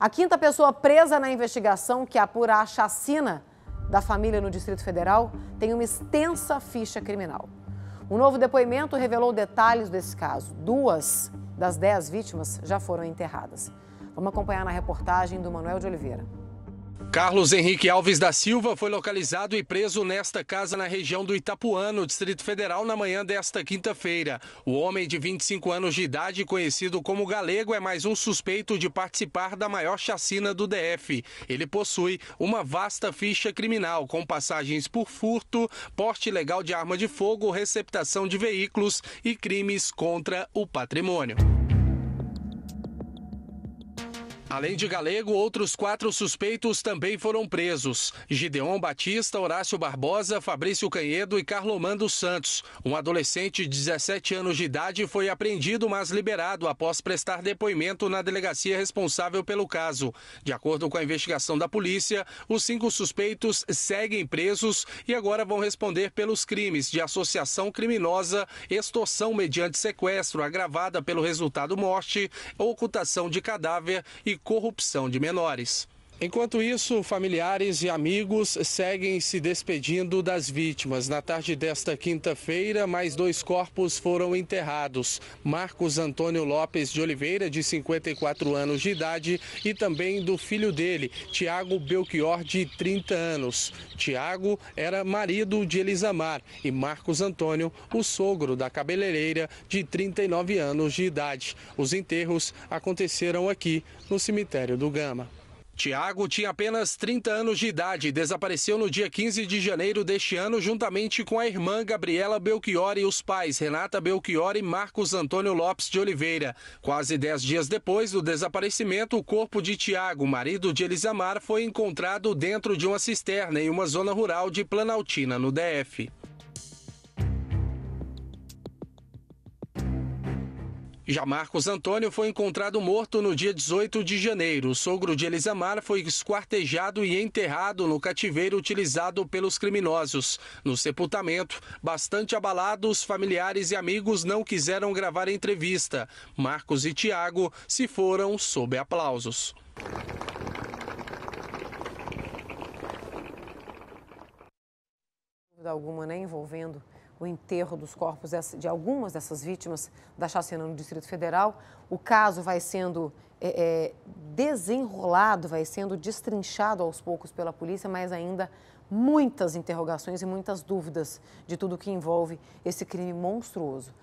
A quinta pessoa presa na investigação que é apura a chacina da família no Distrito Federal tem uma extensa ficha criminal. Um novo depoimento revelou detalhes desse caso. Duas das dez vítimas já foram enterradas. Vamos acompanhar na reportagem do Manuel de Oliveira. Carlos Henrique Alves da Silva foi localizado e preso nesta casa na região do Itapuano, Distrito Federal, na manhã desta quinta-feira. O homem de 25 anos de idade, conhecido como Galego, é mais um suspeito de participar da maior chacina do DF. Ele possui uma vasta ficha criminal, com passagens por furto, porte ilegal de arma de fogo, receptação de veículos e crimes contra o patrimônio. Além de Galego, outros quatro suspeitos também foram presos: Gideon Batista, Horácio Barbosa, Fabrício Canhedo e Carlomando Santos. Um adolescente de 17 anos de idade foi apreendido, mas liberado após prestar depoimento na delegacia responsável pelo caso. De acordo com a investigação da polícia, os cinco suspeitos seguem presos e agora vão responder pelos crimes de associação criminosa, extorsão mediante sequestro agravada pelo resultado morte, ocultação de cadáver e corrupção de menores. Enquanto isso, familiares e amigos seguem se despedindo das vítimas. Na tarde desta quinta-feira, mais dois corpos foram enterrados: Marcos Antônio Lopes de Oliveira, de 54 anos de idade, e também do filho dele, Tiago Belchior, de 30 anos. Tiago era marido de Elisamar e Marcos Antônio, o sogro da cabeleireira, de 39 anos de idade. Os enterros aconteceram aqui no cemitério do Gama. Tiago tinha apenas 30 anos de idade e desapareceu no dia 15 de janeiro deste ano, juntamente com a irmã Gabriela Belchior e os pais Renata Belchior e Marcos Antônio Lopes de Oliveira. Quase 10 dias depois do desaparecimento, o corpo de Tiago, marido de Elisamar, foi encontrado dentro de uma cisterna em uma zona rural de Planaltina, no DF. Já Marcos Antônio foi encontrado morto no dia 18 de janeiro. O sogro de Elisamar foi esquartejado e enterrado no cativeiro utilizado pelos criminosos. No sepultamento, bastante abalados, familiares e amigos não quiseram gravar entrevista. Marcos e Tiago se foram sob aplausos. Alguma, né, envolvendo o enterro dos corpos de algumas dessas vítimas da chacina no Distrito Federal. O caso vai sendo é, é, desenrolado, vai sendo destrinchado aos poucos pela polícia, mas ainda muitas interrogações e muitas dúvidas de tudo que envolve esse crime monstruoso.